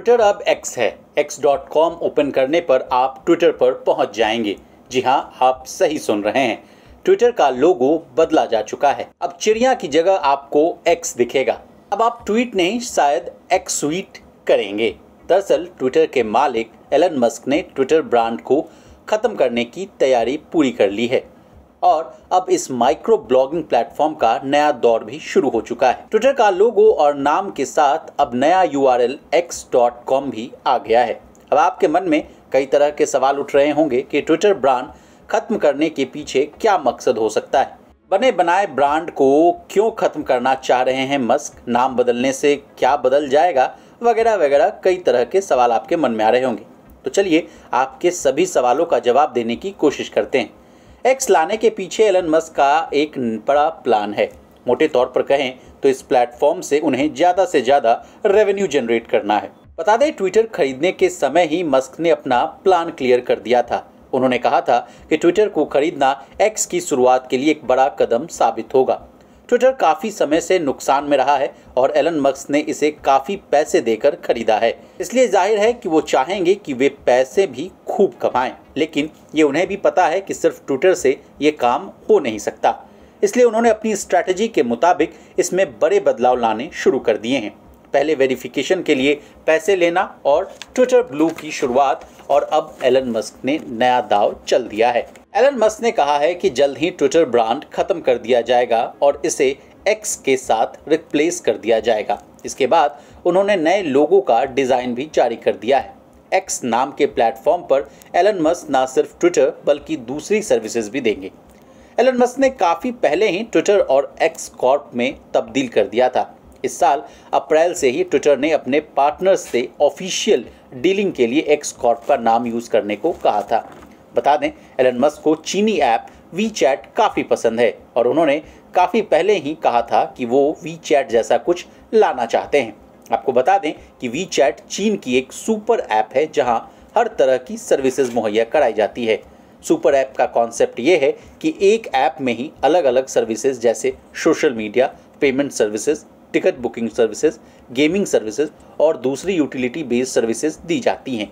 Twitter अब x है x dot com open करने पर आप ट्विटर पर पहुंच जाएंगे जी हाँ आप सही सुन रहे हैं ट्विटर का लोगो बदला जा चुका है अब चिड़िया की जगह आपको एक्स दिखेगा अब आप ट्वीट नहीं शायद एक्स स्वीट करेंगे दरअसल ट्विटर के मालिक एलन मस्क ने ट्विटर ब्रांड को ख़त्म करने की तैयारी पूरी कर ली है और अब इस माइक्रो ब्लॉगिंग प्लेटफॉर्म का नया दौर भी शुरू हो चुका है ट्विटर का लोगो और नाम के साथ अब नया यू आर एल एक्स डॉट कॉम भी आ गया है अब आपके मन में कई तरह के सवाल उठ रहे होंगे कि ट्विटर ब्रांड खत्म करने के पीछे क्या मकसद हो सकता है बने बनाए ब्रांड को क्यों खत्म करना चाह रहे हैं मस्क नाम बदलने से क्या बदल जाएगा वगैरह वगैरह कई तरह के सवाल आपके मन में आ रहे होंगे तो चलिए आपके सभी सवालों का जवाब देने की कोशिश करते हैं एक्स लाने के पीछे एलन मस्क का एक बड़ा प्लान है मोटे तौर पर कहें तो इस प्लेटफॉर्म से उन्हें ज़्यादा से ज़्यादा रेवेन्यू जनरेट करना है बता दें ट्विटर खरीदने के समय ही मस्क ने अपना प्लान क्लियर कर दिया था उन्होंने कहा था कि ट्विटर को खरीदना एक्स की शुरुआत के लिए एक बड़ा कदम साबित होगा ट्विटर काफ़ी समय से नुकसान में रहा है और एलन मस्क ने इसे काफ़ी पैसे देकर खरीदा है इसलिए जाहिर है कि वो चाहेंगे कि वे पैसे भी खूब कमाएं लेकिन ये उन्हें भी पता है कि सिर्फ ट्विटर से ये काम हो नहीं सकता इसलिए उन्होंने अपनी स्ट्रैटेजी के मुताबिक इसमें बड़े बदलाव लाने शुरू कर दिए हैं पहले वेरिफिकेशन के लिए पैसे लेना और ट्विटर ब्लू की शुरुआत और अब एलन मस्क ने नया दाव चल दिया है एलन मस्क ने कहा है कि जल्द ही ट्विटर ब्रांड खत्म कर दिया जाएगा और इसे एक्स के साथ रिप्लेस कर दिया जाएगा इसके बाद उन्होंने नए लोगों का डिज़ाइन भी जारी कर दिया है एक्स नाम के प्लेटफॉर्म पर एलन मस्क ना सिर्फ ट्विटर बल्कि दूसरी सर्विसेज भी देंगे एलन मस्क ने काफ़ी पहले ही ट्विटर और एक्स कॉर्प में तब्दील कर दिया था इस साल अप्रैल से ही ट्विटर ने अपने पार्टनर्स से ऑफिशियल डीलिंग के लिए एक्स कॉर्प का नाम यूज़ करने को कहा था बता दें एलन मस्क को चीनी ऐप वी चैट काफ़ी पसंद है और उन्होंने काफ़ी पहले ही कहा था कि वो वी चैट जैसा कुछ लाना चाहते हैं आपको बता दें कि वी चैट चीन की एक सुपर ऐप है जहां हर तरह की सर्विसेज मुहैया कराई जाती है सुपर ऐप का कॉन्सेप्ट ये है कि एक ऐप में ही अलग अलग सर्विसेज जैसे social media payment services ticket booking services gaming services और दूसरी यूटिलिटी बेस्ड सर्विसेज दी जाती हैं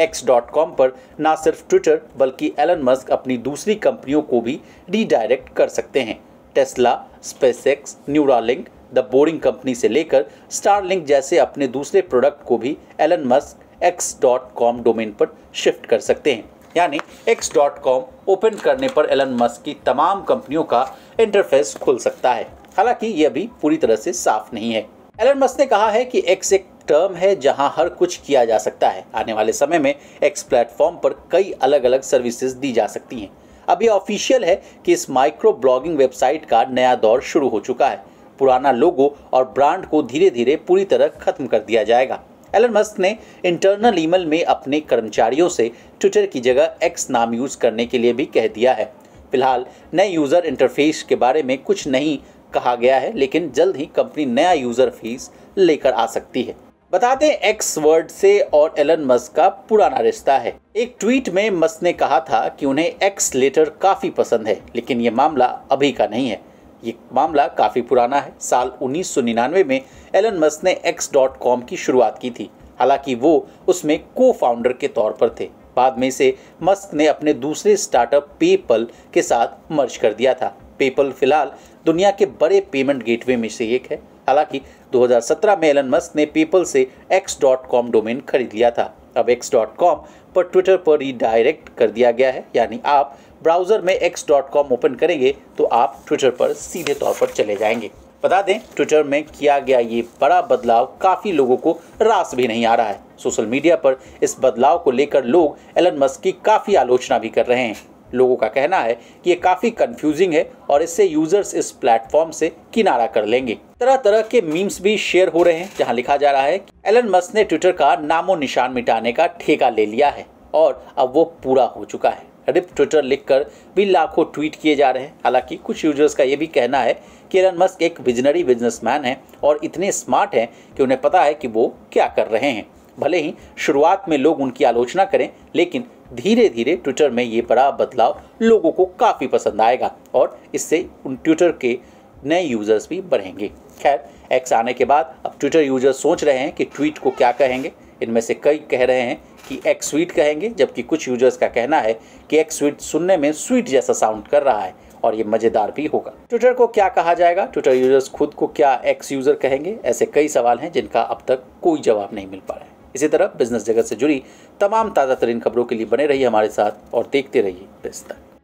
एक्स डॉट कॉम पर ना सिर्फ ट्विटर बल्कि एलन मस्क अपनी दूसरी कंपनियों को भी रीडायरेक्ट कर सकते हैं Tesla SpaceX Neuralink the boring company से लेकर स्टारलिंक जैसे अपने दूसरे प्रोडक्ट को भी Elon Musk X dot com domain पर शिफ्ट कर सकते हैं यानी एक्स डॉट कॉम ओपन करने पर एलन मस्क की तमाम कंपनियों का इंटरफेस खुल सकता है हालांकि ये अभी पूरी तरह से साफ नहीं है एलन मस्क ने कहा है कि एक्स एक टर्म है जहां हर कुछ किया जा सकता है आने वाले समय में एक्स प्लेटफॉर्म पर कई अलग अलग सर्विसेज दी जा सकती हैं अभी ऑफिशियल है कि इस माइक्रो ब्लॉगिंग वेबसाइट का नया दौर शुरू हो चुका है पुराना लोगो और ब्रांड को धीरे धीरे पूरी तरह खत्म कर दिया जाएगा एलन मस्क ने इंटरनल ईमेल में अपने कर्मचारियों से ट्विटर की जगह एक्स नाम यूज करने के लिए भी कह दिया है फिलहाल नए यूज़र इंटरफेस के बारे में कुछ नहीं कहा गया है लेकिन जल्द ही कंपनी नया यूज़र फीस लेकर आ सकती है बता दें एक्स वर्ड से और एलन मस्क का पुराना रिश्ता है एक ट्वीट में मस्क ने कहा था कि उन्हें एक्स लेटर काफ़ी पसंद है लेकिन ये मामला अभी का नहीं है ये मामला काफ़ी पुराना है साल 1999 में एलन मस्क ने एक्स डॉट कॉम की शुरुआत की थी हालांकि वो उसमें को फाउंडर के तौर पर थे बाद में इसे मस्क ने अपने दूसरे स्टार्टअप पेपल के साथ मर्ज कर दिया था पेपल फिलहाल दुनिया के बड़े पेमेंट गेटवे में से एक है हालांकि 2017 में एलन मस्क ने पेपल से एक्स डॉट कॉम डोमेन खरीद लिया था अब एक्स डॉट कॉम पर ट्विटर पर रिडायरेक्ट कर दिया गया है यानी आप ब्राउज़र में एक्स डॉट कॉम ओपन करेंगे तो आप ट्विटर पर सीधे तौर पर चले जाएंगे बता दें ट्विटर में किया गया ये बड़ा बदलाव काफ़ी लोगों को रास भी नहीं आ रहा है सोशल मीडिया पर इस बदलाव को लेकर लोग एलन मस्क की काफ़ी आलोचना भी कर रहे हैं लोगों का कहना है कि ये काफ़ी कंफ्यूजिंग है और इससे यूजर्स इस प्लेटफॉर्म से किनारा कर लेंगे तरह तरह के मीम्स भी शेयर हो रहे हैं जहां लिखा जा रहा है कि एलन मस्क ने ट्विटर का नामो निशान मिटाने का ठेका ले लिया है और अब वो पूरा हो चुका है रिप ट्विटर लिखकर भी लाखों ट्वीट किए जा रहे हैं हालांकि कुछ यूजर्स का ये भी कहना है कि एलन मस्क एक विजनरी बिजनेसमैन है और इतने स्मार्ट हैं कि उन्हें पता है कि वो क्या कर रहे हैं भले ही शुरुआत में लोग उनकी आलोचना करें लेकिन धीरे धीरे ट्विटर में ये बड़ा बदलाव लोगों को काफ़ी पसंद आएगा और इससे उन ट्विटर के नए यूज़र्स भी बढ़ेंगे खैर एक्स आने के बाद अब ट्विटर यूजर्स सोच रहे हैं कि ट्वीट को क्या कहेंगे इनमें से कई कह रहे हैं कि एक्स स्वीट कहेंगे जबकि कुछ यूजर्स का कहना है कि एक्स स्वीट सुनने में स्वीट जैसा साउंड कर रहा है और ये मज़ेदार भी होगा ट्विटर को क्या कहा जाएगा ट्विटर यूजर्स खुद को क्या एक्स यूज़र कहेंगे ऐसे कई सवाल हैं जिनका अब तक कोई जवाब नहीं मिल पा रहा है इसी तरह बिजनेस जगत से जुड़ी तमाम ताज़ा तरीन खबरों के लिए बने रहिए हमारे साथ और देखते रहिए तक